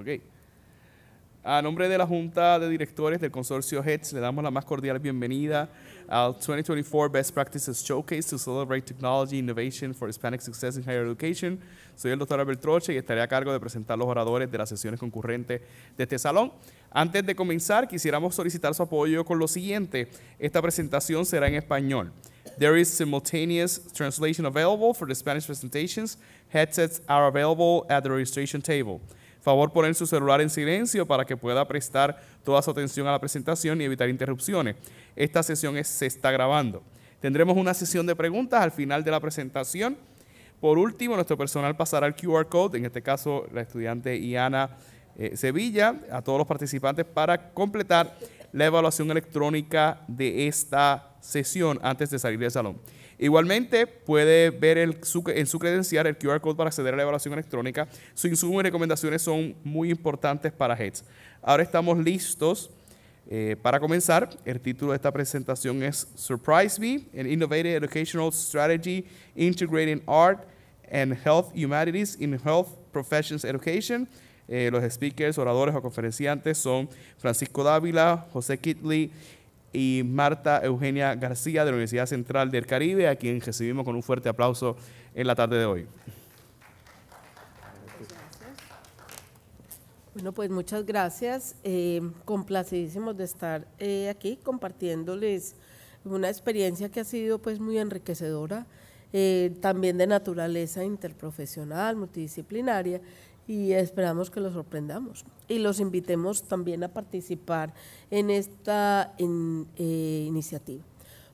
Ok. A nombre de la Junta de Directores del Consorcio HETS, le damos la más cordial bienvenida al 2024 Best Practices Showcase to Celebrate Technology Innovation for Hispanic Success in Higher Education. Soy el doctor Albert Troche y estaré a cargo de presentar los oradores de las sesiones concurrentes de este salón. Antes de comenzar, quisiéramos solicitar su apoyo con lo siguiente. Esta presentación será en español. There is simultaneous translation available for the Spanish presentations. Headsets are available at the registration table. Por Favor poner su celular en silencio para que pueda prestar toda su atención a la presentación y evitar interrupciones. Esta sesión se está grabando. Tendremos una sesión de preguntas al final de la presentación. Por último, nuestro personal pasará el QR code, en este caso la estudiante Iana eh, Sevilla, a todos los participantes para completar la evaluación electrónica de esta sesión antes de salir del salón. Igualmente, puede ver en su credencial el QR code para acceder a la evaluación electrónica. Su insumo y recomendaciones son muy importantes para Heads. Ahora estamos listos eh, para comenzar. El título de esta presentación es Surprise Me, an Innovative Educational Strategy Integrating Art and Health Humanities in Health Professions Education. Eh, los speakers, oradores o conferenciantes son Francisco Dávila, José Kitley, y Marta Eugenia García de la Universidad Central del Caribe, a quien recibimos con un fuerte aplauso en la tarde de hoy. Bueno, pues muchas gracias. Eh, complacidísimos de estar eh, aquí compartiéndoles una experiencia que ha sido pues muy enriquecedora, eh, también de naturaleza interprofesional, multidisciplinaria, y esperamos que los sorprendamos y los invitemos también a participar en esta eh, iniciativa.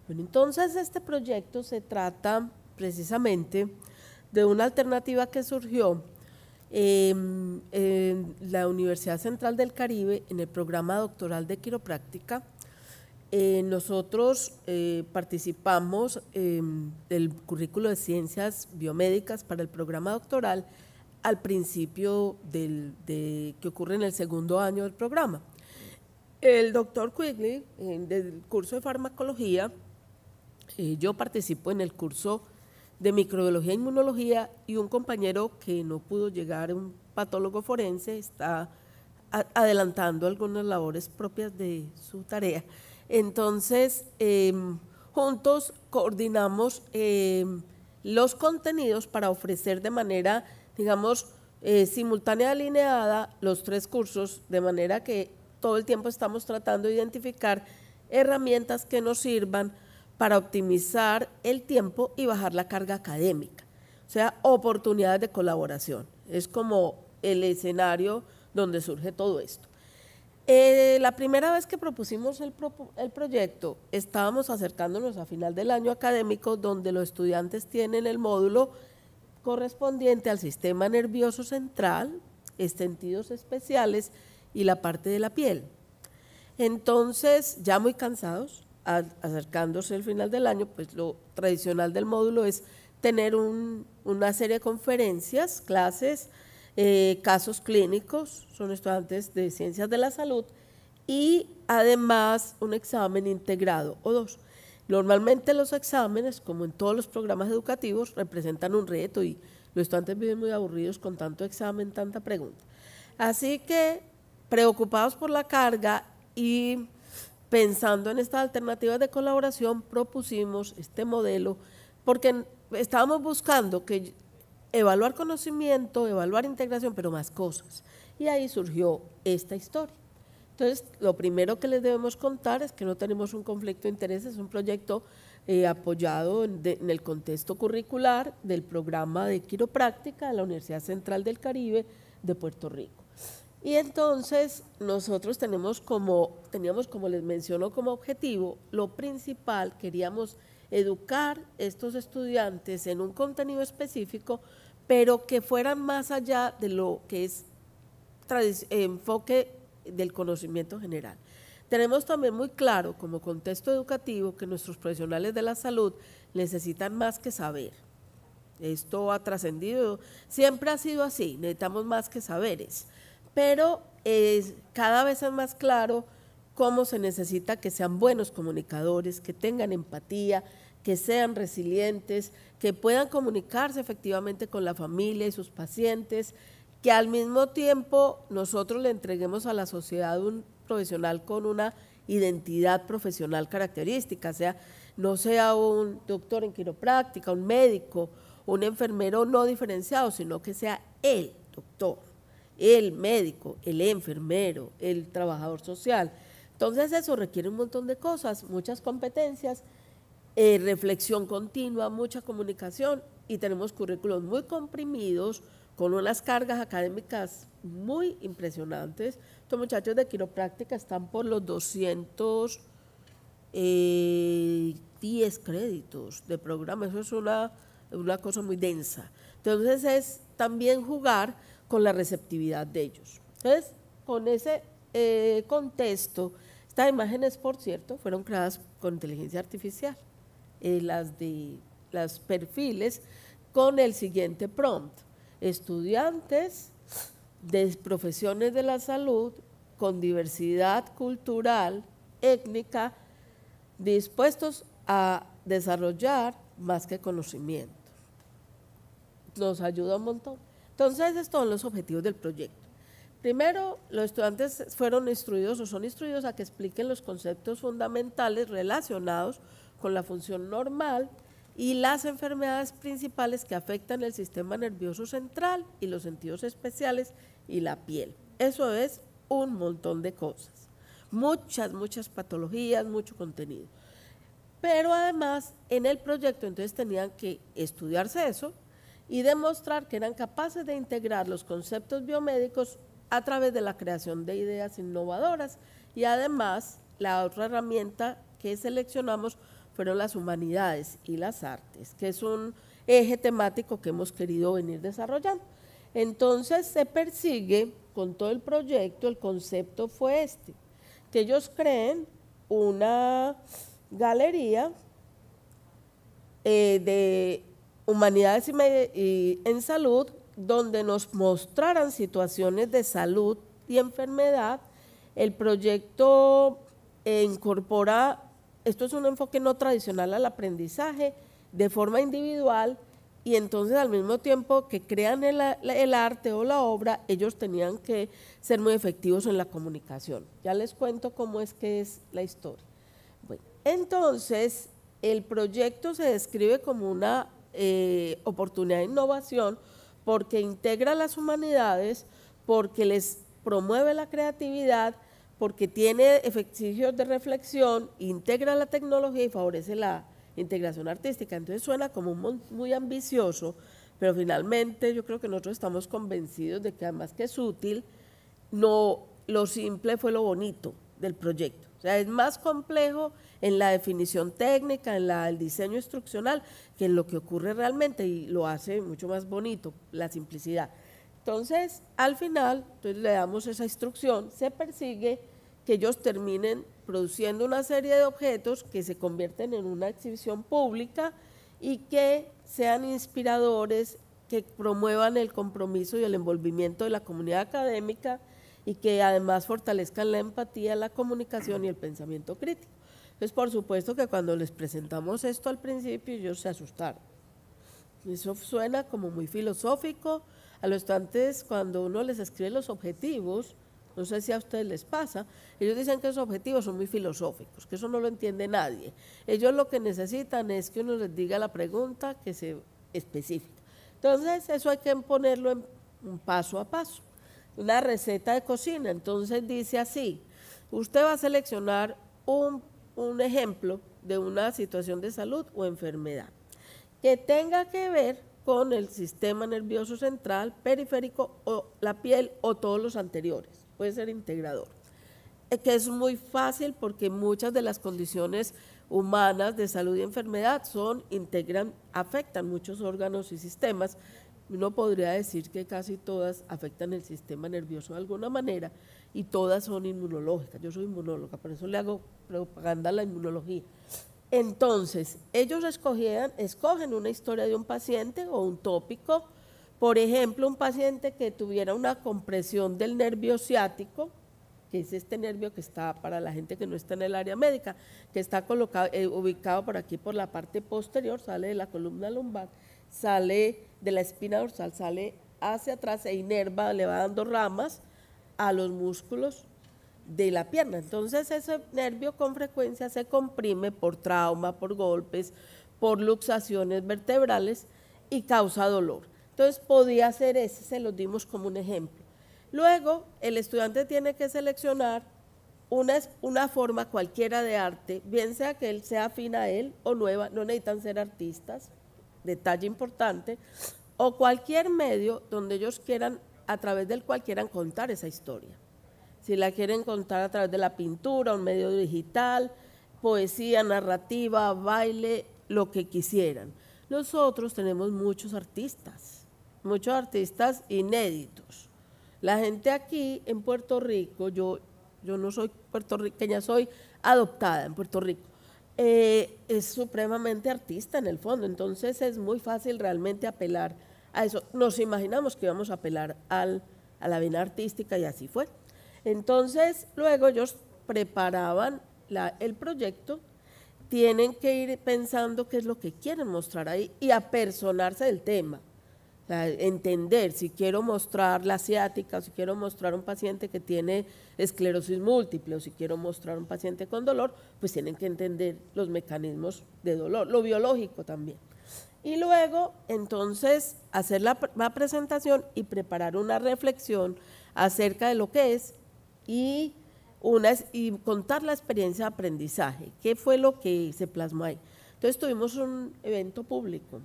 Bueno, entonces este proyecto se trata precisamente de una alternativa que surgió em, en la Universidad Central del Caribe en el programa doctoral de quiropráctica. Eh, nosotros eh, participamos em, del currículo de ciencias biomédicas para el programa doctoral al principio del, de, que ocurre en el segundo año del programa. El doctor Quigley, en, del curso de farmacología, eh, yo participo en el curso de microbiología e inmunología y un compañero que no pudo llegar, un patólogo forense, está adelantando algunas labores propias de su tarea. Entonces, em, juntos coordinamos em, los contenidos para ofrecer de manera digamos, eh, simultánea alineada los tres cursos, de manera que todo el tiempo estamos tratando de identificar herramientas que nos sirvan para optimizar el tiempo y bajar la carga académica, o sea, oportunidades de colaboración. Es como el escenario donde surge todo esto. Eh, la primera vez que propusimos el, el, proyecto, estábamos acercándonos a final del año académico, donde los estudiantes tienen el módulo correspondiente al sistema nervioso central, sentidos especiales y la parte de la piel. Entonces, ya muy cansados, acercándose el final del año, pues lo tradicional del módulo es tener una serie de conferencias, clases, eh, casos clínicos, son estudiantes de ciencias de la salud, y además un examen integrado o dos. Normalmente los exámenes, como en todos los programas educativos, representan un reto y los estudiantes viven muy aburridos con tanto examen, tanta pregunta. Así que preocupados por la carga y pensando en estas alternativas de colaboración, propusimos este modelo porque estábamos buscando que evaluar conocimiento, evaluar integración, pero más cosas. Y ahí surgió esta historia. Entonces, lo primero que les debemos contar es que no tenemos un conflicto de intereses, es un proyecto eh, apoyado en, el contexto curricular del programa de quiropráctica de la Universidad Central del Caribe de Puerto Rico. Y entonces nosotros tenemos como, teníamos como les menciono como objetivo, lo principal, queríamos educar estos estudiantes en un contenido específico, pero que fueran más allá de lo que es enfoque del conocimiento general. Tenemos también muy claro como contexto educativo que nuestros profesionales de la salud necesitan más que saber. Esto ha trascendido, siempre ha sido así, necesitamos más que saberes, pero es, cada vez es más claro cómo se necesita que sean buenos comunicadores, que tengan empatía, que sean resilientes, que puedan comunicarse efectivamente con la familia y sus pacientes, que al mismo tiempo nosotros le entreguemos a la sociedad un profesional con una identidad profesional característica, sea no sea un doctor en quiropráctica, un médico, un enfermero no diferenciado, sino que sea el doctor, el médico, el enfermero, el trabajador social. Entonces eso requiere un montón de cosas, muchas competencias, eh, reflexión continua, mucha comunicación y tenemos currículos muy comprimidos, con unas cargas académicas muy impresionantes. Estos muchachos de quiropráctica están por los 210 eh, créditos de programa, eso es una, una cosa muy densa. Entonces es también jugar con la receptividad de ellos. Entonces, con ese eh, contexto, estas imágenes, por cierto, fueron creadas con inteligencia artificial, eh, las de los perfiles, con el siguiente prompt estudiantes de profesiones de la salud con diversidad cultural, étnica, dispuestos a desarrollar más que conocimiento. Nos ayuda un montón. Entonces, estos son los objetivos del proyecto. Primero, los estudiantes fueron instruidos o son instruidos a que expliquen los conceptos fundamentales relacionados con la función normal y las enfermedades principales que afectan el sistema nervioso central y los sentidos especiales y la piel. Eso es un montón de cosas. Muchas, muchas patologías, mucho contenido. Pero además en el proyecto entonces tenían que estudiarse eso y demostrar que eran capaces de integrar los conceptos biomédicos a través de la creación de ideas innovadoras y además la otra herramienta que seleccionamos fueron las humanidades y las artes, que es un eje temático que hemos querido venir desarrollando. Entonces se persigue con todo el proyecto, el concepto fue este, que ellos creen una galería eh, de humanidades y, en salud donde nos mostraran situaciones de salud y enfermedad. El proyecto incorpora esto es un enfoque no tradicional al aprendizaje de forma individual y entonces al mismo tiempo que crean el, arte o la obra, ellos tenían que ser muy efectivos en la comunicación. Ya les cuento cómo es que es la historia. entonces el proyecto se describe como una eh, oportunidad de innovación porque integra las humanidades, porque les promueve la creatividad, porque tiene ejercicios de reflexión, integra la tecnología y favorece la integración artística. Entonces suena como muy ambicioso, pero finalmente yo creo que nosotros estamos convencidos de que además que es útil, no lo simple fue lo bonito del proyecto. O sea, es más complejo en la definición técnica, en el diseño instruccional, que en lo que ocurre realmente y lo hace mucho más bonito, la simplicidad. Entonces, al final, pues, le damos esa instrucción, se persigue que ellos terminen produciendo una serie de objetos que se convierten en una exhibición pública y que sean inspiradores, que promuevan el compromiso y el envolvimiento de la comunidad académica y que además fortalezcan la empatía, la comunicación y el pensamiento crítico. Entonces, pues, por supuesto que cuando les presentamos esto al principio, ellos se asustaron. Eso suena como muy filosófico, a los estudiantes, cuando uno les escribe los objetivos, no sé si a ustedes les pasa, ellos dicen que esos objetivos son muy filosóficos, que eso no lo entiende nadie. Ellos lo que necesitan es que uno les diga la pregunta que se específica. Entonces, eso hay que ponerlo en paso a paso. Una receta de cocina, entonces dice así, usted va a seleccionar un, un ejemplo de una situación de salud o enfermedad que tenga que ver con el sistema nervioso central, periférico o la piel o todos los anteriores. Puede ser integrador. Eh, que es muy fácil porque muchas de las condiciones humanas de salud y enfermedad son, integran, afectan muchos órganos y sistemas. Uno podría decir que casi todas afectan el sistema nervioso de alguna manera y todas son inmunológicas. Yo soy inmunóloga, por eso le hago propaganda a la inmunología. Entonces, ellos escogen una historia de un paciente o un tópico, por ejemplo, un paciente que tuviera una compresión del nervio ciático, que es este nervio que está para la gente que no está en el área médica, que está colocado, eh, ubicado por aquí por la parte posterior, sale de la columna lumbar, sale de la espina dorsal, sale hacia atrás e inerva, le va dando ramas a los músculos de la pierna. Entonces ese nervio con frecuencia se comprime por trauma, por golpes, por luxaciones vertebrales y causa dolor. Entonces podía ser ese, se lo dimos como un ejemplo. Luego el estudiante tiene que seleccionar una, una forma cualquiera de arte, bien sea que él sea fina a él o nueva, no necesitan ser artistas, detalle importante, o cualquier medio donde ellos quieran, a través del cual quieran contar esa historia. Si la quieren contar a través de la pintura, un medio digital, poesía, narrativa, baile, lo que quisieran. Nosotros tenemos muchos artistas, muchos artistas inéditos. La gente aquí en Puerto Rico, yo, yo no soy puertorriqueña, soy adoptada en Puerto Rico, eh, es supremamente artista en el fondo, entonces es muy fácil realmente apelar a eso. Nos imaginamos que íbamos a apelar al, a la vena artística y así fue. Entonces, luego ellos preparaban el proyecto, tienen que ir pensando qué es lo que quieren mostrar ahí y apersonarse del tema. entender si quiero mostrar la asiática, si quiero mostrar un paciente que tiene esclerosis múltiple, o si quiero mostrar un paciente con dolor, pues tienen que entender los mecanismos de dolor, lo biológico también. Y luego, entonces, hacer la presentación y preparar una reflexión acerca de lo que es y, y contar la experiencia de aprendizaje, qué fue lo que se plasmó ahí. Entonces tuvimos un evento público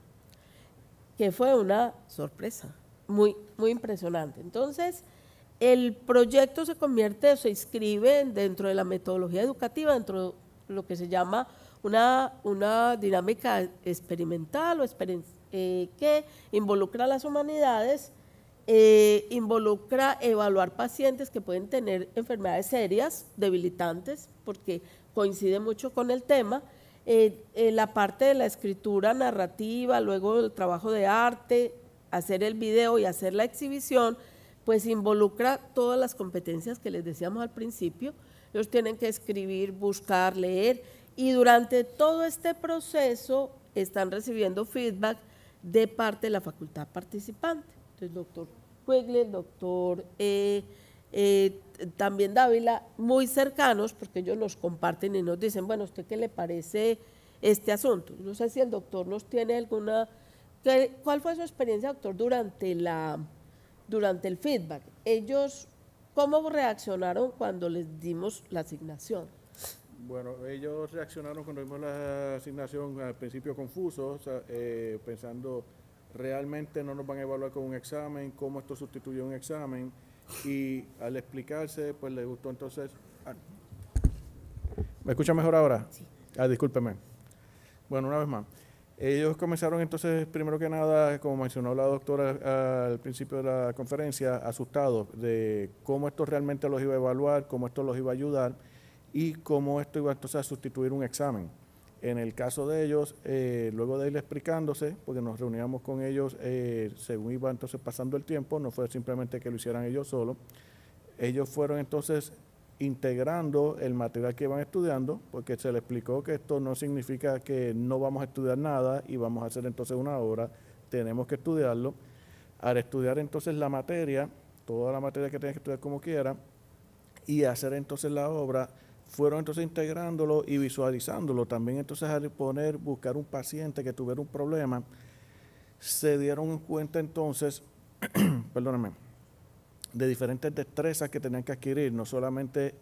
que fue una sorpresa, muy, muy impresionante. Entonces, el proyecto se convierte, se inscribe dentro de la metodología educativa, dentro de lo que se llama una, una dinámica experimental o eh, que involucra a las humanidades eh, involucra evaluar pacientes que pueden tener enfermedades serias, debilitantes, porque coincide mucho con el tema. Eh, eh, la parte de la escritura narrativa, luego el trabajo de arte, hacer el video y hacer la exhibición, pues involucra todas las competencias que les decíamos al principio. Ellos tienen que escribir, buscar, leer y durante todo este proceso están recibiendo feedback de parte de la facultad participante. Entonces, doctor Quigley, el doctor eh, eh, también Dávila, muy cercanos, porque ellos los comparten y nos dicen, bueno, ¿usted qué le parece este asunto? No sé si el doctor nos tiene alguna... ¿Cuál fue su experiencia, doctor, durante, la, durante el feedback? Ellos, ¿cómo reaccionaron cuando les dimos la asignación? Bueno, ellos reaccionaron cuando dimos la asignación al principio confusos, eh, pensando realmente no nos van a evaluar con un examen, cómo esto sustituye un examen. Y al explicarse, pues le gustó entonces. Ah, ¿Me escucha mejor ahora? Sí. Ah, discúlpeme. Bueno, una vez más. Ellos comenzaron entonces, primero que nada, como mencionó la doctora ah, al principio de la conferencia, asustados de cómo esto realmente los iba a evaluar, cómo esto los iba a ayudar y cómo esto iba entonces a sustituir un examen. En el caso de ellos, eh, luego de ir explicándose, porque nos reuníamos con ellos eh, según iba entonces pasando el tiempo, no fue simplemente que lo hicieran ellos solos, ellos fueron entonces integrando el material que iban estudiando, porque se les explicó que esto no significa que no vamos a estudiar nada y vamos a hacer entonces una obra, tenemos que estudiarlo. Al estudiar entonces la materia, toda la materia que tengas que estudiar como quiera, y hacer entonces la obra, fueron entonces integrándolo y visualizándolo. También entonces al poner, buscar un paciente que tuviera un problema, se dieron cuenta entonces, perdóname, de diferentes destrezas que tenían que adquirir, no solamente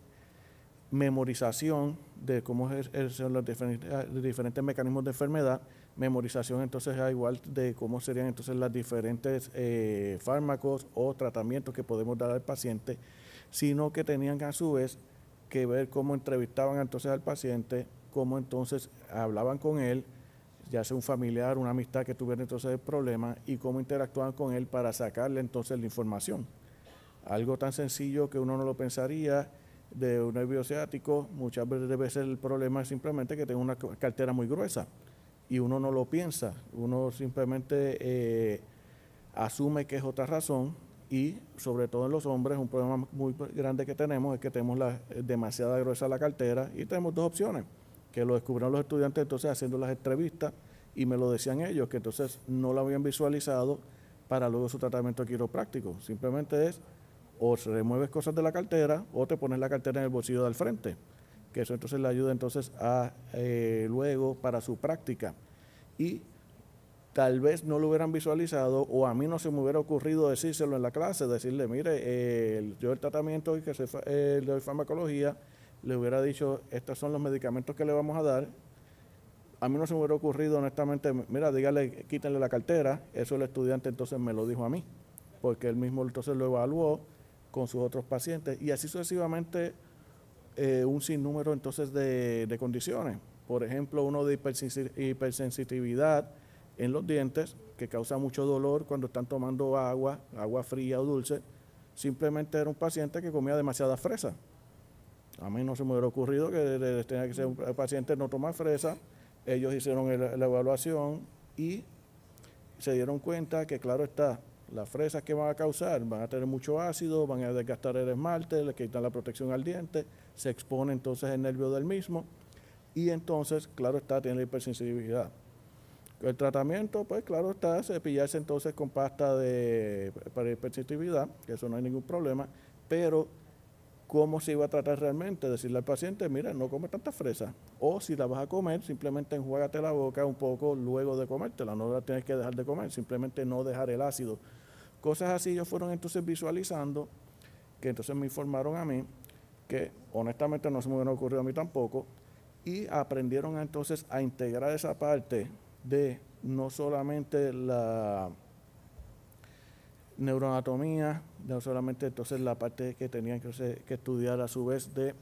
memorización de cómo son los diferentes, ah, diferentes, mecanismos de enfermedad, memorización entonces ah, igual de cómo serían entonces los diferentes eh, fármacos o tratamientos que podemos dar al paciente, sino que tenían a su vez que ver cómo entrevistaban entonces al paciente, cómo entonces hablaban con él, ya sea un familiar, una amistad que tuviera entonces el problema, y cómo interactuaban con él para sacarle entonces la información. Algo tan sencillo que uno no lo pensaría de un nervio ciático, muchas veces el problema es simplemente que tenga una cartera muy gruesa y uno no lo piensa, uno simplemente eh, asume que es otra razón y sobre todo en los hombres un problema muy grande que tenemos es que tenemos la, eh, demasiada gruesa la cartera y tenemos dos opciones, que lo descubrieron los estudiantes entonces haciendo las entrevistas y me lo decían ellos, que entonces no lo habían visualizado para luego su tratamiento quiropráctico. Simplemente es o se remueves cosas de la cartera o te pones la cartera en el bolsillo del frente, que eso entonces le ayuda entonces a eh, luego para su práctica. Y tal vez no lo hubieran visualizado o a mí no se me hubiera ocurrido decírselo en la clase, decirle, mire, yo el tratamiento que se de farmacología le hubiera dicho, estos son los medicamentos que le vamos a dar. A mí no se me hubiera ocurrido, honestamente, mira, dígale, quítenle la cartera. Eso el estudiante entonces me lo dijo a mí, porque él mismo entonces lo evaluó con sus otros pacientes y así sucesivamente eh, un sinnúmero entonces de, de condiciones. Por ejemplo, uno de hipersensitividad, en los dientes, que causa mucho dolor cuando están tomando agua, agua fría o dulce. Simplemente era un paciente que comía demasiada fresa. A mí no se me hubiera ocurrido que tenía que ser un paciente no tomar fresa. Ellos hicieron la evaluación y se dieron cuenta que, claro está, las fresas que van a causar van a tener mucho ácido, van a desgastar el esmalte, le quitan la protección al diente, se expone entonces el nervio del mismo y entonces, claro está, tiene la hipersensibilidad. El tratamiento, pues claro está, cepillarse entonces con pasta de, para que eso no hay ningún problema, pero cómo se iba a tratar realmente, decirle al paciente, mira, no come tanta fresa, o si la vas a comer, simplemente enjuágate la boca un poco luego de comértela, no la tienes que dejar de comer, simplemente no dejar el ácido. Cosas así ellos fueron entonces visualizando, que entonces me informaron a mí, que honestamente no se me hubiera ocurrido a mí tampoco, y aprendieron entonces a integrar esa parte de no solamente la neuroanatomía, no solamente entonces la parte que tenían que, estudiar a su vez de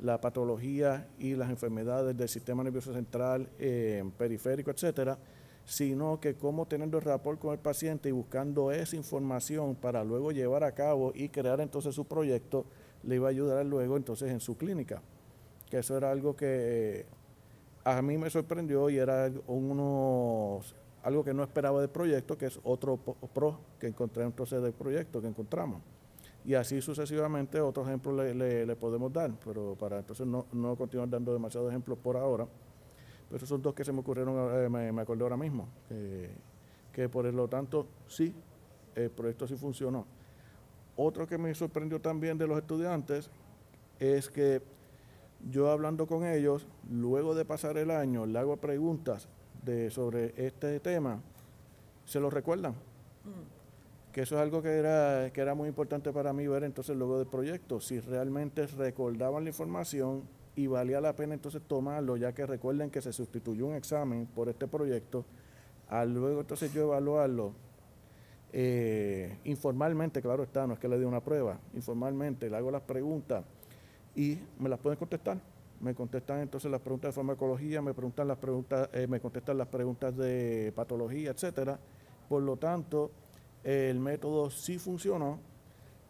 la patología y las enfermedades del sistema nervioso central, eh, periférico, etcétera, sino que cómo teniendo el rapport con el paciente y buscando esa información para luego llevar a cabo y crear entonces su proyecto, le iba a ayudar luego entonces en su clínica. Que eso era algo que eh, a mí me sorprendió y era algo que no esperaba del proyecto, que es otro pro que encontré entonces del proyecto que encontramos. Y así sucesivamente otros ejemplos le, podemos dar, pero para entonces no, no continuar dando demasiados ejemplos por ahora. Pero esos son dos que se me ocurrieron, eh, me, me, acordé ahora mismo, que por lo tanto sí, el proyecto sí funcionó. Otro que me sorprendió también de los estudiantes es que yo hablando con ellos, luego de pasar el año, le hago preguntas de, sobre este tema, se lo recuerdan. Mm. Que eso es algo que era, que era muy importante para mí ver entonces luego del proyecto, si realmente recordaban la información y valía la pena entonces tomarlo, ya que recuerden que se sustituyó un examen por este proyecto, al luego entonces yo evaluarlo eh, informalmente, claro está, no es que le dé una prueba, informalmente le hago las preguntas y me las pueden contestar. Me contestan entonces las preguntas de farmacología, me preguntan las preguntas, eh, me contestan las preguntas de patología, etcétera. Por lo tanto, el método sí funcionó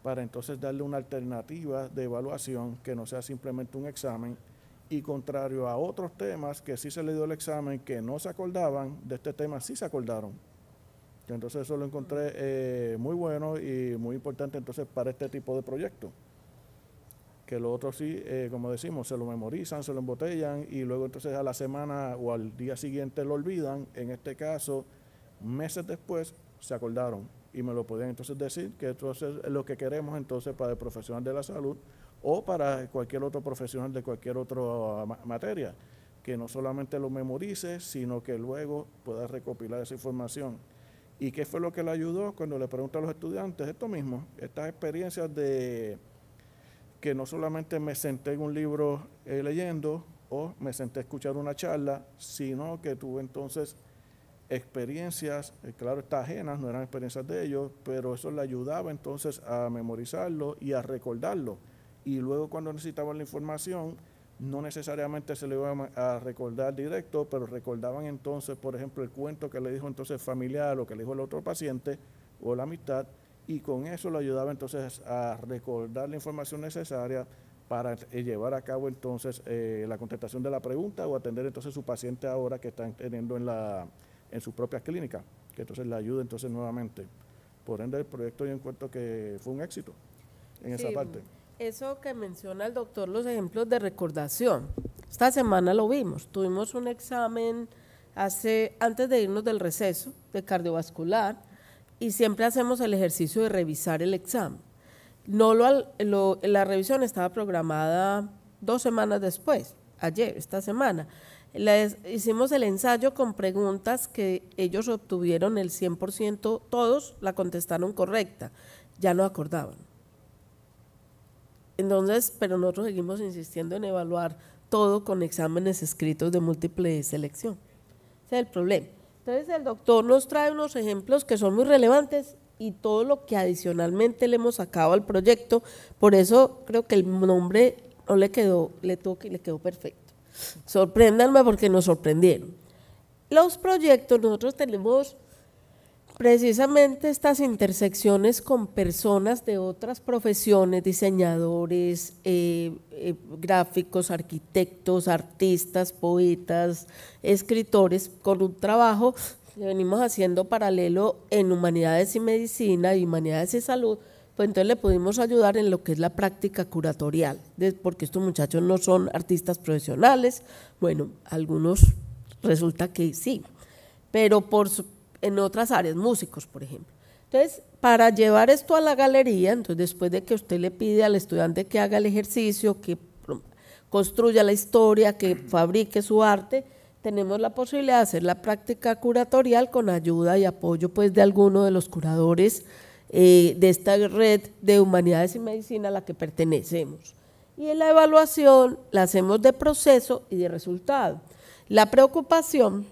para entonces darle una alternativa de evaluación que no sea simplemente un examen y contrario a otros temas que sí se le dio el examen, que no se acordaban, de este tema sí se acordaron. Entonces eso lo encontré eh, muy bueno y muy importante entonces para este tipo de proyectos que lo otro sí, eh, como decimos, se lo memorizan, se lo embotellan y luego entonces a la semana o al día siguiente lo olvidan. En este caso, meses después se acordaron y me lo podían entonces decir que esto es lo que queremos entonces para el profesional de la salud o para cualquier otro profesional de cualquier otra ah, materia, que no solamente lo memorice, sino que luego pueda recopilar esa información. ¿Y qué fue lo que le ayudó cuando le pregunta a los estudiantes? Esto mismo, estas experiencias de que no solamente me senté en un libro eh, leyendo o me senté a escuchar una charla, sino que tuve entonces experiencias, eh, claro, está ajenas, no eran experiencias de ellos, pero eso le ayudaba entonces a memorizarlo y a recordarlo. Y luego cuando necesitaban la información, no necesariamente se le iba a recordar directo, pero recordaban entonces, por ejemplo, el cuento que le dijo entonces el familiar o que le dijo el otro paciente o la amistad, y con eso lo ayudaba entonces a recordar la información necesaria para eh, llevar a cabo entonces eh, la contestación de la pregunta o atender entonces su paciente ahora que están teniendo en, la, en su propia clínica que entonces le ayuda entonces nuevamente. Por ende, el proyecto yo encuentro que fue un éxito en esa parte. Eso que menciona el doctor, los ejemplos de recordación. Esta semana lo vimos, tuvimos un examen hace, antes de irnos del receso de cardiovascular y siempre hacemos el ejercicio de revisar el examen. No lo, la revisión estaba programada dos semanas después, ayer, esta semana. Les hicimos el ensayo con preguntas que ellos obtuvieron el 100%, todos la contestaron correcta, ya no acordaban. Entonces, pero nosotros seguimos insistiendo en evaluar todo con exámenes escritos de múltiple selección. Ese es el problema. Entonces el doctor nos trae unos ejemplos que son muy relevantes y todo lo que adicionalmente le hemos sacado al proyecto, por eso creo que el nombre no le quedó, le tuvo que le quedó perfecto. Sorpréndanme porque nos sorprendieron. Los proyectos, nosotros tenemos Precisamente estas intersecciones con personas de otras profesiones, diseñadores, eh, eh, gráficos, arquitectos, artistas, poetas, escritores, con un trabajo que venimos haciendo paralelo en humanidades y medicina y humanidades y salud, pues entonces le pudimos ayudar en lo que es la práctica curatorial, porque estos muchachos no son artistas profesionales, bueno, algunos resulta que sí, pero por, en otras áreas, músicos, por ejemplo. Entonces, para llevar esto a la galería, entonces después de que usted le pide al estudiante que haga el ejercicio, que construya la historia, que fabrique su arte, tenemos la posibilidad de hacer la práctica curatorial con ayuda y apoyo pues de alguno de los curadores eh, de esta red de humanidades y medicina a la que pertenecemos. Y en la evaluación la hacemos de proceso y de resultado. La preocupación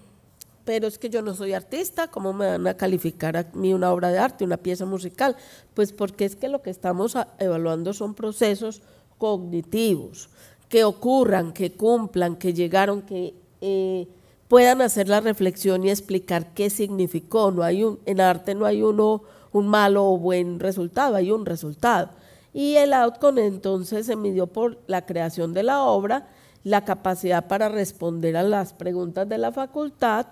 pero es que yo no soy artista, ¿cómo me van a calificar a mí una obra de arte, una pieza musical? Pues porque es que lo que estamos evaluando son procesos cognitivos, que ocurran, que cumplan, que llegaron, que eh, puedan hacer la reflexión y explicar qué significó. No hay un, en arte no hay uno un malo o buen resultado, hay un resultado. Y el outcome entonces se midió por la creación de la obra, la capacidad para responder a las preguntas de la facultad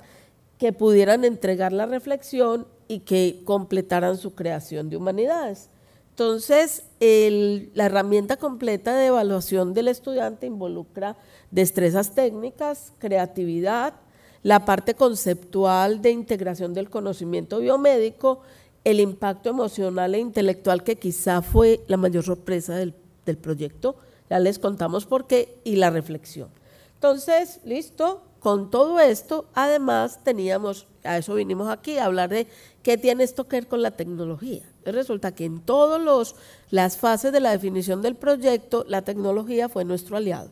que pudieran entregar la reflexión y que completaran su creación de humanidades. Entonces, la herramienta completa de evaluación del estudiante involucra destrezas técnicas, creatividad, la parte conceptual de integración del conocimiento biomédico, el impacto emocional e intelectual que quizá fue la mayor sorpresa del, del proyecto, ya les contamos por qué, y la reflexión. Entonces, listo, con todo esto, además, teníamos, a eso vinimos aquí, a hablar de qué tiene esto que ver con la tecnología. Resulta que en todas las fases de la definición del proyecto, la tecnología fue nuestro aliado.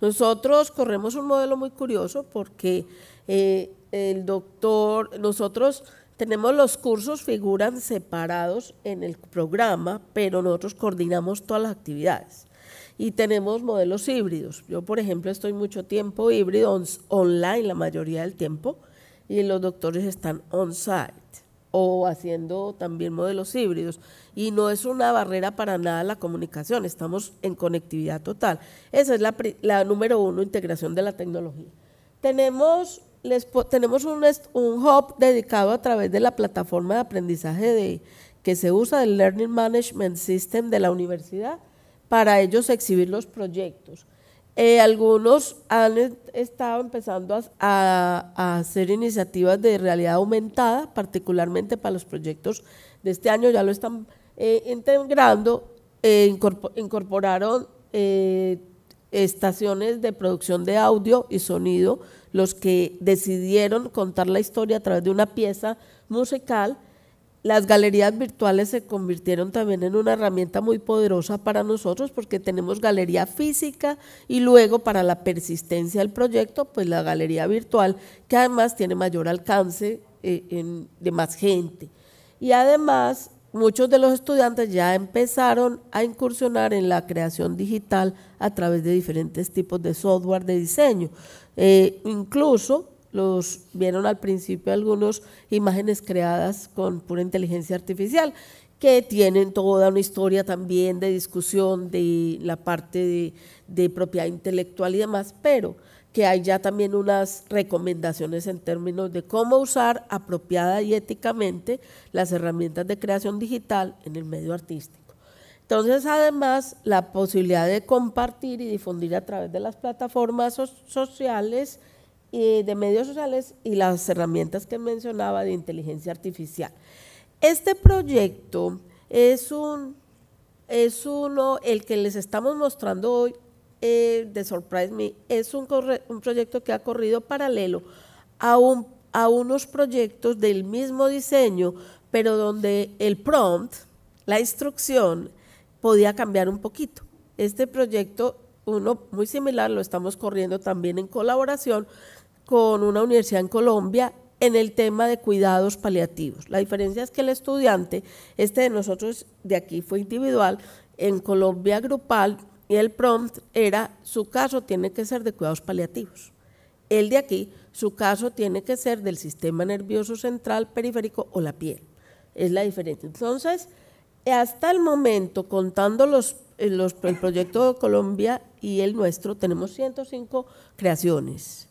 Nosotros corremos un modelo muy curioso porque eh, el doctor, nosotros tenemos los cursos, figuran separados en el programa, pero nosotros coordinamos todas las actividades y tenemos modelos híbridos. Yo, por ejemplo, estoy mucho tiempo híbrido online la mayoría del tiempo y los doctores están on-site o haciendo también modelos híbridos. Y no es una barrera para nada la comunicación, estamos en conectividad total. Esa es la, número uno, integración de la tecnología. Tenemos, les, tenemos un, un hub dedicado a través de la plataforma de aprendizaje de, que se usa del Learning Management System de la universidad para ellos exhibir los proyectos. Eh, algunos han estado empezando a, hacer iniciativas de realidad aumentada, particularmente para los proyectos de este año, ya lo están eh, integrando, eh, incorporaron estaciones de producción de audio y sonido, los que decidieron contar la historia a través de una pieza musical las galerías virtuales se convirtieron también en una herramienta muy poderosa para nosotros porque tenemos galería física y luego para la persistencia del proyecto, pues la galería virtual, que además tiene mayor alcance eh, de más gente. Y además, muchos de los estudiantes ya empezaron a incursionar en la creación digital a través de diferentes tipos de software de diseño. Eh, incluso los vieron al principio algunas imágenes creadas con pura inteligencia artificial, que tienen toda una historia también de discusión de la parte de, de propiedad intelectual y demás, pero que hay ya también unas recomendaciones en términos de cómo usar apropiada y éticamente las herramientas de creación digital en el medio artístico. Entonces, además, la posibilidad de compartir y difundir a través de las plataformas sociales y de medios sociales y las herramientas que mencionaba de inteligencia artificial. Este proyecto es, un, es uno, el que les estamos mostrando hoy eh, de Surprise Me, es un, un, proyecto que ha corrido paralelo a, a unos proyectos del mismo diseño, pero donde el prompt, la instrucción, podía cambiar un poquito. Este proyecto, uno muy similar, lo estamos corriendo también en colaboración con una universidad en Colombia en el tema de cuidados paliativos. La diferencia es que el estudiante, este de nosotros de aquí fue individual, en Colombia grupal, y el prompt era, su caso tiene que ser de cuidados paliativos. El de aquí, su caso tiene que ser del sistema nervioso central, periférico o la piel. Es la diferencia. Entonces, hasta el momento, contando los, eh, el proyecto de Colombia y el nuestro, tenemos 105 creaciones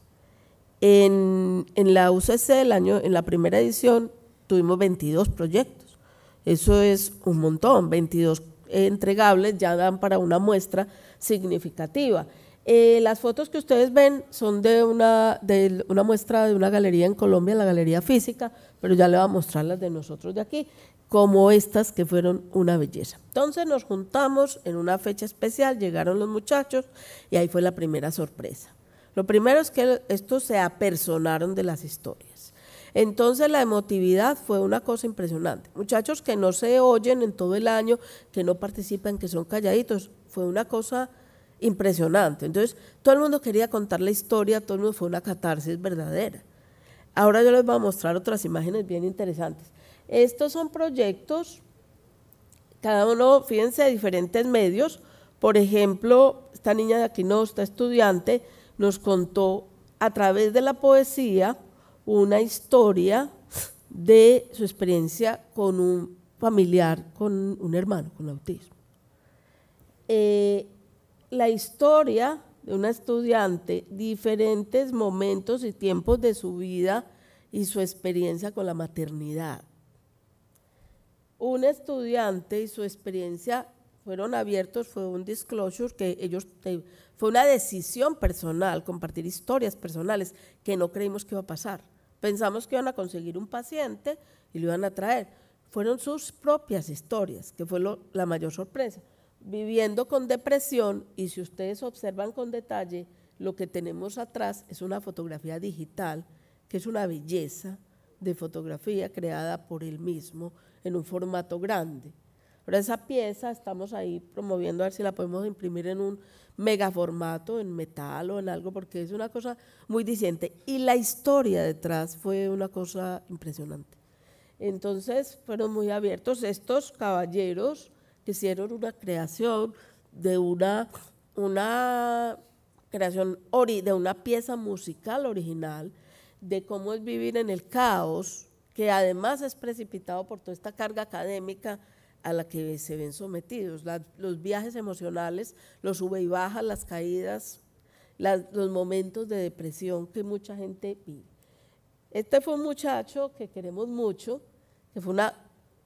en, la UCC del año, en la primera edición, tuvimos 22 proyectos. Eso es un montón, 22 entregables ya dan para una muestra significativa. Eh, las fotos que ustedes ven son de una, de una muestra de una galería en Colombia, la Galería Física, pero ya le voy a mostrar las de nosotros de aquí, como estas que fueron una belleza. Entonces nos juntamos en una fecha especial, llegaron los muchachos y ahí fue la primera sorpresa. Lo primero es que estos se apersonaron de las historias. Entonces la emotividad fue una cosa impresionante. Muchachos que no se oyen en todo el año, que no participan, que son calladitos, fue una cosa impresionante. Entonces todo el mundo quería contar la historia, todo el mundo fue una catarsis verdadera. Ahora yo les voy a mostrar otras imágenes bien interesantes. Estos son proyectos, cada uno, fíjense, de diferentes medios. Por ejemplo, esta niña de aquí no, está estudiante, nos contó a través de la poesía una historia de su experiencia con un familiar, con un hermano con autismo. Eh, la historia de una estudiante, diferentes momentos y tiempos de su vida y su experiencia con la maternidad. Un estudiante y su experiencia fueron abiertos fue un disclosure que ellos, fue una decisión personal, compartir historias personales que no creímos que iba a pasar. Pensamos que iban a conseguir un paciente y lo iban a traer. Fueron sus propias historias, que fue la mayor sorpresa. Viviendo con depresión, y si ustedes observan con detalle, lo que tenemos atrás es una fotografía digital, que es una belleza de fotografía creada por él mismo en un formato grande. Pero esa pieza estamos ahí promoviendo a ver si la podemos imprimir en un mega formato, en metal o en algo, porque es una cosa muy disidente. Y la historia detrás fue una cosa impresionante. Entonces fueron muy abiertos estos caballeros que hicieron una creación de una, una creación de una pieza musical original de cómo es vivir en el caos, que además es precipitado por toda esta carga académica a la que se ven sometidos. los viajes emocionales, los sube y baja, las caídas, los momentos de depresión que mucha gente vive. Este fue un muchacho que queremos mucho, que fue una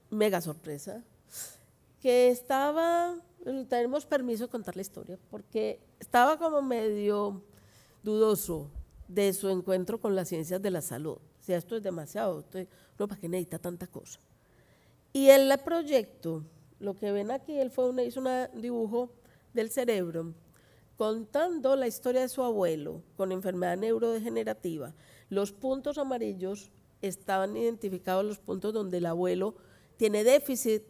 mega sorpresa, que estaba, tenemos permiso de contar la historia, porque estaba como medio dudoso de su encuentro con las ciencias de la salud. O sea, esto es demasiado, no, ¿para qué necesita tanta cosa? Y el proyecto, lo que ven aquí, él fue una, hizo un dibujo del cerebro contando la historia de su abuelo con enfermedad neurodegenerativa. Los puntos amarillos estaban identificados los puntos donde el abuelo tiene déficit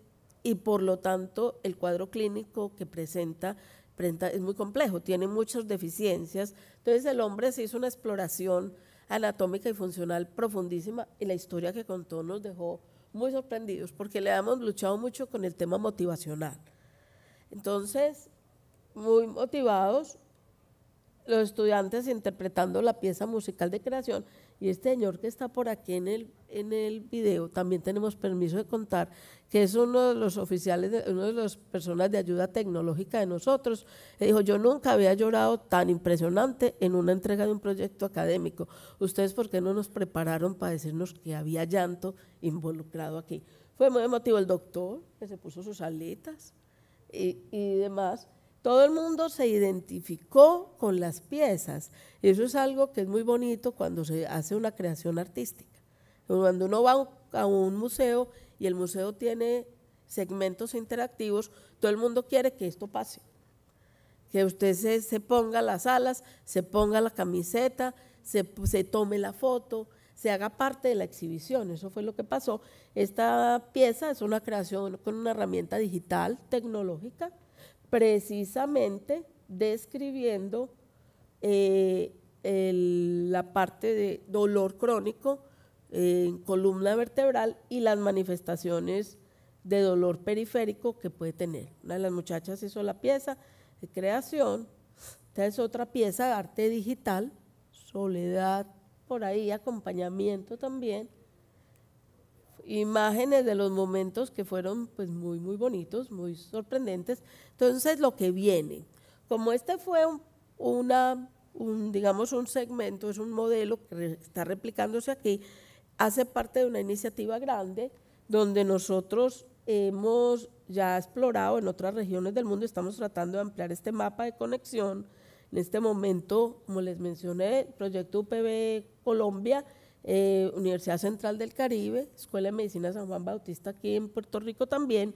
y por lo tanto el cuadro clínico que presenta, presenta es muy complejo, tiene muchas deficiencias. Entonces el hombre se hizo una exploración anatómica y funcional profundísima y la historia que contó nos dejó muy sorprendidos porque le hemos luchado mucho con el tema motivacional. Entonces, muy motivados, los estudiantes interpretando la pieza musical de creación y este señor que está por aquí en el, en el video, también tenemos permiso de contar que es uno de los oficiales, de, uno de las personas de ayuda tecnológica de nosotros. dijo, yo nunca había llorado tan impresionante en una entrega de un proyecto académico. Ustedes, ¿por qué no nos prepararon para decirnos que había llanto involucrado aquí? Fue muy emotivo el doctor, que se puso sus aletas y, y demás. Todo el mundo se identificó con las piezas. eso es algo que es muy bonito cuando se hace una creación artística. Cuando uno va a un museo y el museo tiene segmentos interactivos, todo el mundo quiere que esto pase. Que usted se, ponga las alas, se ponga la camiseta, se tome la foto, se haga parte de la exhibición. Eso fue lo que pasó. Esta pieza es una creación con una herramienta digital, tecnológica, precisamente describiendo eh, la parte de dolor crónico eh, en columna vertebral y las manifestaciones de dolor periférico que puede tener. Una de las muchachas hizo la pieza de creación, esta es otra pieza de arte digital, soledad por ahí, acompañamiento también imágenes de los momentos que fueron pues muy, muy bonitos, muy sorprendentes. Entonces, lo que viene, como este fue una, digamos, un segmento, es un modelo que está replicándose aquí, hace parte de una iniciativa grande donde nosotros hemos ya explorado en otras regiones del mundo, estamos tratando de ampliar este mapa de conexión. En este momento, como les mencioné, el proyecto UPB Colombia eh, Universidad Central del Caribe, Escuela de Medicina San Juan Bautista aquí en Puerto Rico también,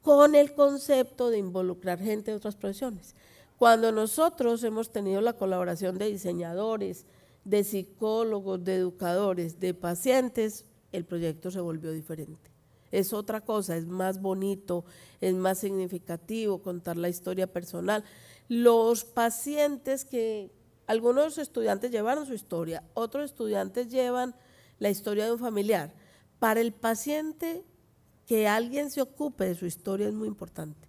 con el concepto de involucrar gente de otras profesiones. Cuando nosotros hemos tenido la colaboración de diseñadores, de psicólogos, de educadores, de pacientes, el proyecto se volvió diferente. Es otra cosa, es más bonito, es más significativo contar la historia personal. Los pacientes que, algunos estudiantes llevaron su historia, otros estudiantes llevan la historia de un familiar. Para el paciente, que alguien se ocupe de su historia es muy importante,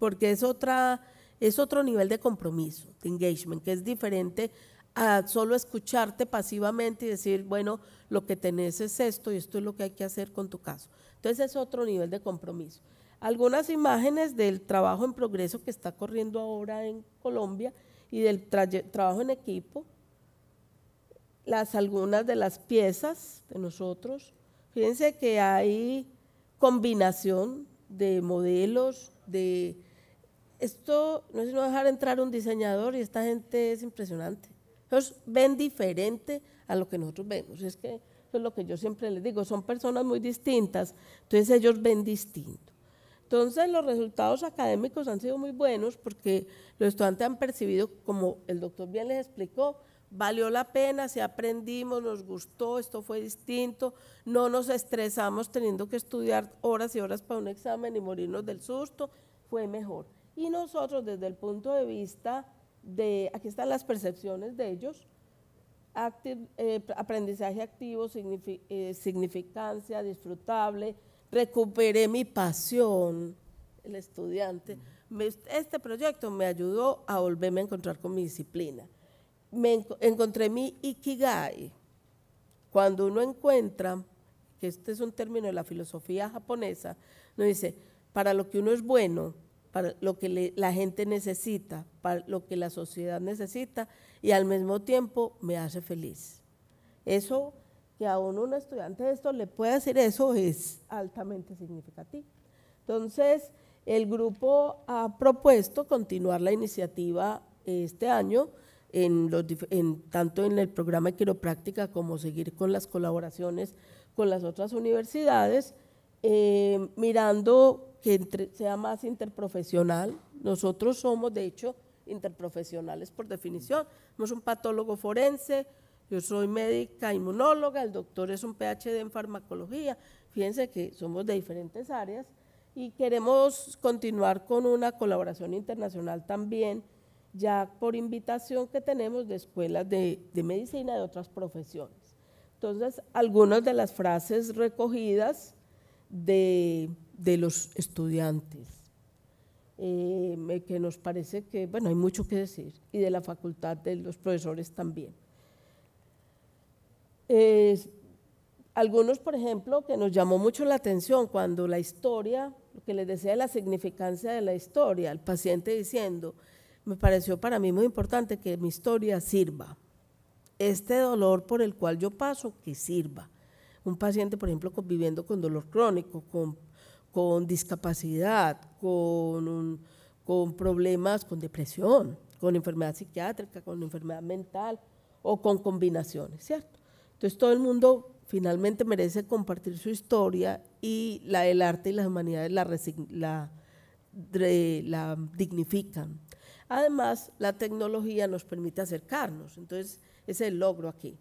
porque es, otra, es otro nivel de compromiso, de engagement, que es diferente a solo escucharte pasivamente y decir, bueno, lo que tenés es esto y esto es lo que hay que hacer con tu caso. Entonces es otro nivel de compromiso. Algunas imágenes del trabajo en progreso que está corriendo ahora en Colombia y del trabajo en equipo, las algunas de las piezas de nosotros. Fíjense que hay combinación de modelos, de esto no es no dejar entrar un diseñador y esta gente es impresionante. Ellos ven diferente a lo que nosotros vemos. Es que eso es lo que yo siempre les digo, son personas muy distintas, entonces ellos ven distinto. Entonces los resultados académicos han sido muy buenos porque los estudiantes han percibido, como el doctor bien les explicó, valió la pena, si aprendimos, nos gustó, esto fue distinto, no nos estresamos teniendo que estudiar horas y horas para un examen y morirnos del susto, fue mejor. Y nosotros desde el punto de vista de, aquí están las percepciones de ellos, eh, aprendizaje activo, eh, significancia, disfrutable, recuperé mi pasión, el estudiante. este proyecto me ayudó a volverme a encontrar con mi disciplina. Me encontré mi ikigai. Cuando uno encuentra, que este es un término de la filosofía japonesa, nos dice, para lo que uno es bueno, para lo que la gente necesita, para lo que la sociedad necesita, y al mismo tiempo me hace feliz. Eso que a un estudiante de esto le pueda hacer eso es altamente significativo. Entonces, el grupo ha propuesto continuar la iniciativa este año, en tanto en el programa de quiropráctica como seguir con las colaboraciones con las otras universidades, eh, mirando que sea más interprofesional. Nosotros somos, de hecho, interprofesionales por definición. Somos un patólogo forense, yo soy médica inmunóloga, el doctor es un PhD en farmacología. Fíjense que somos de diferentes áreas y queremos continuar con una colaboración internacional también, ya por invitación que tenemos de escuelas de, medicina medicina de otras profesiones. Entonces, algunas de las frases recogidas de, los estudiantes. Eh, que nos parece que, bueno, hay mucho que decir, y de la facultad de los profesores también algunos, por ejemplo, que nos llamó mucho la atención cuando la historia, lo que les decía de la significancia de la historia, el paciente diciendo, me pareció para mí muy importante que mi historia sirva. Este dolor por el cual yo paso, que sirva. Un paciente, por ejemplo, viviendo con dolor crónico, con, discapacidad, con problemas, con depresión, con enfermedad psiquiátrica, con enfermedad mental o con combinaciones, ¿cierto? Entonces todo el mundo finalmente merece compartir su historia y la del arte y las humanidades la, dignifican. Además, la tecnología nos permite acercarnos, entonces es el logro aquí,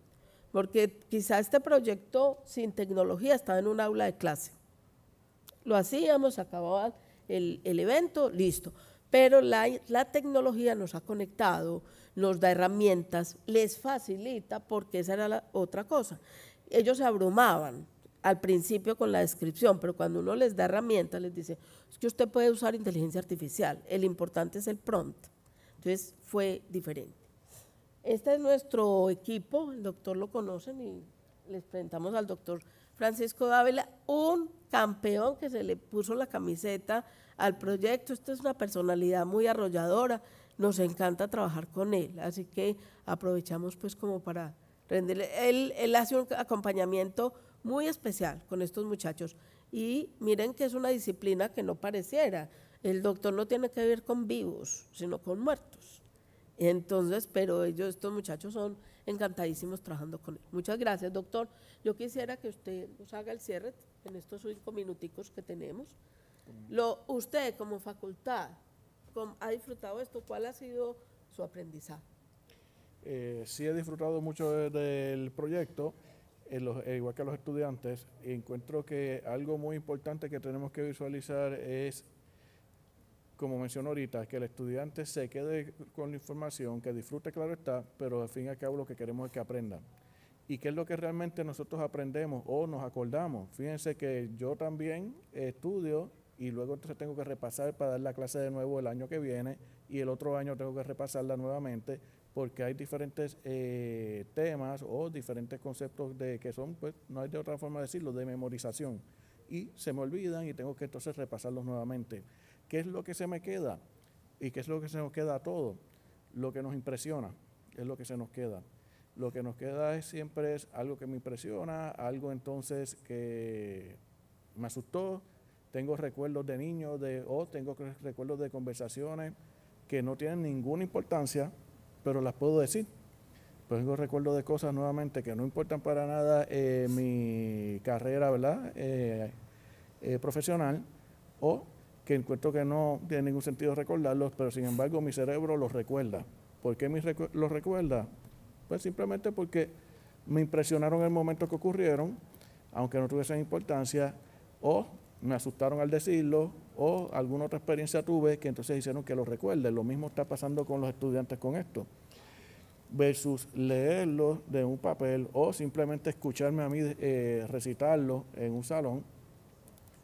porque quizá este proyecto sin tecnología estaba en un aula de clase. Lo hacíamos, acababa el, evento, listo, pero la, la tecnología nos ha conectado, nos da herramientas, les facilita, porque esa era la otra cosa. Ellos se abrumaban al principio con la descripción, pero cuando uno les da herramientas, les dice, es que usted puede usar inteligencia artificial, el importante es el prompt. Entonces fue diferente. Este es nuestro equipo, el doctor lo conocen y les presentamos al doctor Francisco Dávila, un campeón que se le puso la camiseta al proyecto. Esta es una personalidad muy arrolladora, nos encanta trabajar con él, así que aprovechamos pues como para rendirle. Él, él hace un acompañamiento muy especial con estos muchachos y miren que es una disciplina que no pareciera. El doctor no tiene que ver con vivos, sino con muertos. Entonces, pero ellos, estos muchachos son encantadísimos trabajando con él. Muchas gracias, doctor. Yo quisiera que usted nos haga el cierre en estos cinco minuticos que tenemos. Lo, usted como facultad, ha disfrutado esto? ¿Cuál ha sido su aprendizaje? Eh, sí he disfrutado mucho del proyecto, eh, eh, igual que los estudiantes. Encuentro que algo muy importante que tenemos que visualizar es, como mencionó ahorita, que el estudiante se quede con la información, que disfrute, claro está, pero al fin y al cabo lo que queremos es que aprendan. ¿Y qué es lo que realmente nosotros aprendemos o nos acordamos? Fíjense que yo también estudio y luego entonces tengo que repasar para dar la clase de nuevo el año que viene y el otro año tengo que repasarla nuevamente porque hay diferentes eh, temas o diferentes conceptos de que son, pues no hay de otra forma de decirlo, de memorización y se me olvidan y tengo que entonces repasarlos nuevamente. ¿Qué es lo que se me queda? ¿Y qué es lo que se nos queda a Lo que nos impresiona es lo que se nos queda. Lo que nos queda es, siempre es algo que me impresiona, algo entonces que me asustó, tengo recuerdos de niños, o tengo recuerdos de conversaciones que no tienen ninguna importancia, pero las puedo decir. Pues tengo recuerdos de cosas nuevamente que no importan para nada mi carrera, ¿verdad? Eh, eh, profesional, o que encuentro que no tiene ningún sentido recordarlos, pero sin embargo mi cerebro los recuerda. ¿Por qué los recuerda? Pues simplemente porque me impresionaron el momento que ocurrieron, aunque no tuviesen importancia, o me asustaron al decirlo o alguna otra experiencia tuve que entonces hicieron que lo recuerde. Lo mismo está pasando con los estudiantes con esto. Versus leerlo de un papel o simplemente escucharme a mí eh, recitarlo en un salón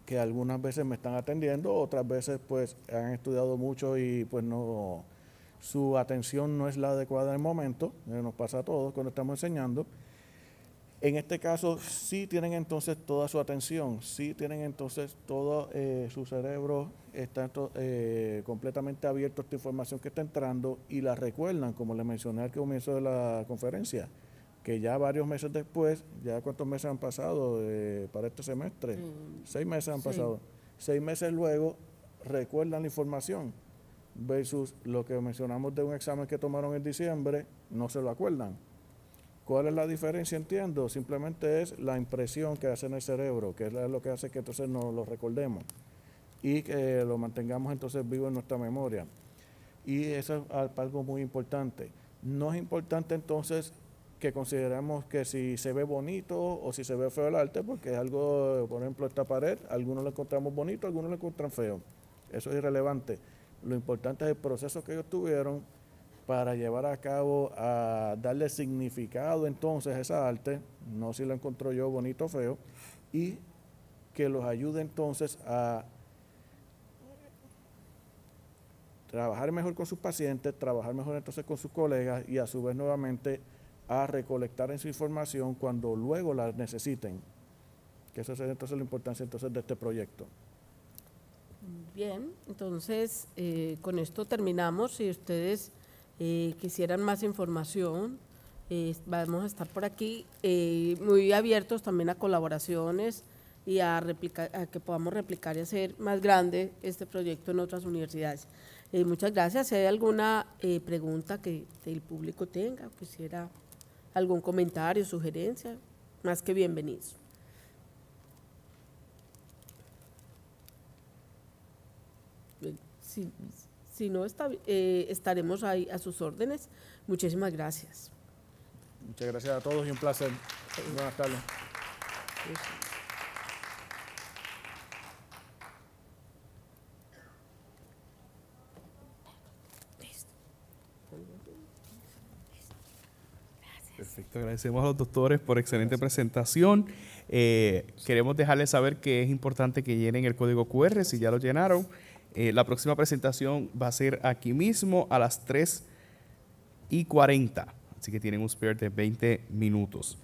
que algunas veces me están atendiendo, otras veces pues han estudiado mucho y pues no, su atención no es la adecuada en el momento, eh, nos pasa a todos cuando estamos enseñando en este caso, sí tienen entonces toda su atención, sí tienen entonces todo eh, su cerebro está eh, completamente abierto a esta información que está entrando y la recuerdan, como les mencioné al comienzo de la conferencia, que ya varios meses después, ya cuántos meses han pasado eh, para este semestre, seis meses han pasado, seis meses luego recuerdan la información versus lo que mencionamos de un examen que tomaron en diciembre, no se lo acuerdan. ¿Cuál es la diferencia? Entiendo, simplemente es la impresión que hace en el cerebro, que es lo que hace que entonces nos lo recordemos y que lo mantengamos entonces vivo en nuestra memoria. Y eso es algo muy importante. No es importante entonces que consideremos que si se ve bonito o si se ve feo el arte, porque es algo, por ejemplo, esta pared, algunos la encontramos bonito, algunos la encuentran feo. Eso es irrelevante. Lo importante es el proceso que ellos tuvieron, para llevar a cabo, a darle significado entonces a esa arte, no si la encontró yo bonito o feo, y que los ayude entonces a trabajar mejor con sus pacientes, trabajar mejor entonces con sus colegas y a su vez nuevamente a recolectar en su información cuando luego la necesiten. Que esa es entonces la importancia entonces de este proyecto. Bien, entonces eh, con esto terminamos. Si ustedes eh, quisieran más información, eh, vamos a estar por aquí eh, muy abiertos también a colaboraciones y a, que podamos replicar y hacer más grande este proyecto en otras universidades. muchas gracias. Si hay alguna pregunta que el público tenga, quisiera algún comentario, sugerencia, más que bienvenidos. sí. Si no, está, eh, estaremos ahí a sus órdenes. Muchísimas gracias. Muchas gracias a todos y un placer. Buenas tardes. Perfecto, agradecemos a los doctores por excelente presentación. Eh, queremos dejarles saber que es importante que llenen el código QR si ya lo llenaron. Eh, la próxima presentación va a ser aquí mismo a las 3 y 40. Así que tienen un spare de 20 minutos.